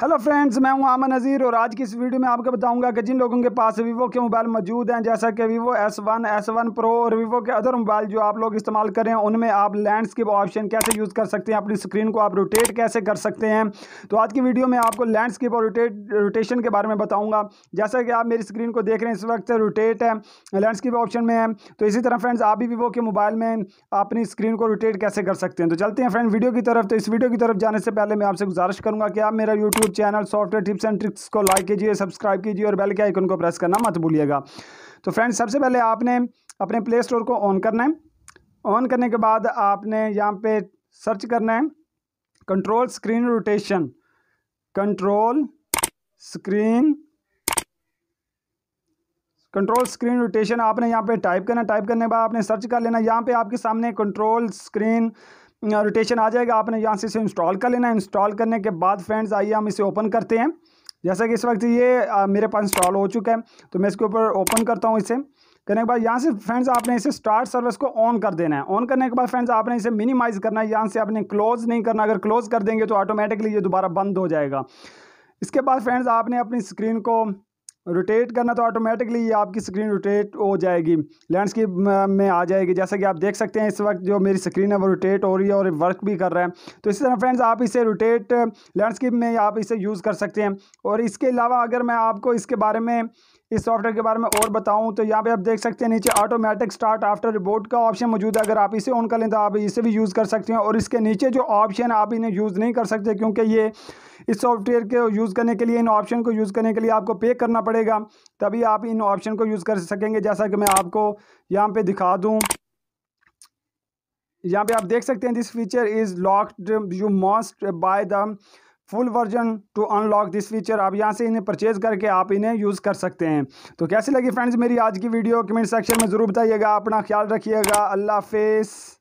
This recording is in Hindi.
हेलो फ्रेंड्स मैं हूं आमन नज़ीर और आज की इस वीडियो में आपको बताऊंगा कि जिन लोगों के पास वीवो के मोबाइल मौजूद हैं जैसा कि Vivo S one S one pro और वीवो के अदर मोबाइल जो आप लोग इस्तेमाल कर रहे हैं उनमें आप लैंडस्केप ऑप्शन कैसे यूज़ कर सकते हैं अपनी स्क्रीन को आप रोटेट कैसे कर सकते हैं तो आज की वीडियो में आपको लैंडस्केप और रोटेट रोटेशन के बारे में बताऊँगा जैसा कि आप मेरी स्क्रीन को देख रहे हैं इस वक्त रोटेट है लैंडस्केप ऑप्शन में है तो इसी तरह फ्रेंड्स आप भी वीवो के मोबाइल में अपनी स्क्रीन को रोटेट कैसे कर सकते हैं तो चलते हैं फ्रेंड वीडियो की तरफ तो इस वीडियो की तरफ जाने से पहले मैं आपसे गुजारिश करूँगा कि आप मेरा YouTube YouTube channel software tips and tricks को लाइक कीजिए सब्सक्राइब कीजिए और बेल के आइकन को प्रेस करना मत भूलिएगा तो फ्रेंड्स सबसे पहले आपने अपने प्ले स्टोर को ऑन करना है ऑन करने के बाद आपने यहाँ पे सर्च करना है control screen rotation control screen control screen rotation आपने यहाँ पे टाइप करना टाइप करने के बाद आपने सर्च कर लेना यहाँ पे आपके सामने कंट्रोल स्क्रीन रोटेशन आ जाएगा आपने यहाँ से इसे इंस्टॉल कर लेना है इंस्टॉल करने के बाद फ्रेंड्स आइए हम इसे ओपन करते हैं जैसा कि इस वक्त ये मेरे पास इंस्टॉल हो चुका है तो मैं इसके ऊपर ओपन करता हूँ इसे करने के बाद यहाँ से फ्रेंड्स आपने इसे स्टार्ट सर्विस को ऑन कर देना है ऑन करने के बाद फ्रेंड्स आपने इसे मिनिमाइज़ करना है यहाँ से आपने क्लोज़ नहीं करना अगर क्लोज़ कर देंगे तो ऑटोमेटिकली ये दोबारा बंद हो जाएगा इसके बाद फ्रेंड्स आपने अपनी स्क्रीन को रोटेट करना तो ऑटोमेटिकली ये आपकी स्क्रीन रोटेट हो जाएगी लैंडस्केप में आ जाएगी जैसा कि आप देख सकते हैं इस वक्त जो मेरी स्क्रीन है वो रोटेट हो रही है और वर्क भी कर रहा है तो इसी तरह फ्रेंड्स आप इसे रोटेट लैंडस्केप में आप इसे यूज़ कर सकते हैं और इसके अलावा अगर मैं आपको इसके बारे में इस सॉफ्टवेयर के बारे में और बताऊं तो यहाँ पे आप देख सकते हैं नीचे ऑटोमेटिक स्टार्ट आफ्टर रिबोट का ऑप्शन मौजूद है अगर आप इसे ऑन कर लें तो आप इसे भी यूज़ कर सकते हैं और इसके नीचे जो ऑप्शन आप इन्हें यूज़ नहीं कर सकते क्योंकि ये इस सॉफ्टवेयर के यूज़ करने के लिए इन ऑप्शन को यूज़ करने के लिए आपको पे करना पड़ेगा तभी आप इन ऑप्शन को यूज़ कर सकेंगे जैसा कि मैं आपको यहाँ पर दिखा दूँ यहाँ पे आप देख सकते हैं this feature is locked you must buy the full version to unlock this feature आप यहाँ से इन्हें परचेज करके आप इन्हें यूज़ कर सकते हैं तो कैसी लगी फ्रेंड्स मेरी आज की वीडियो कमेंट सेक्शन में ज़रूर बताइएगा अपना ख्याल रखिएगा अल्लाह हाफिज़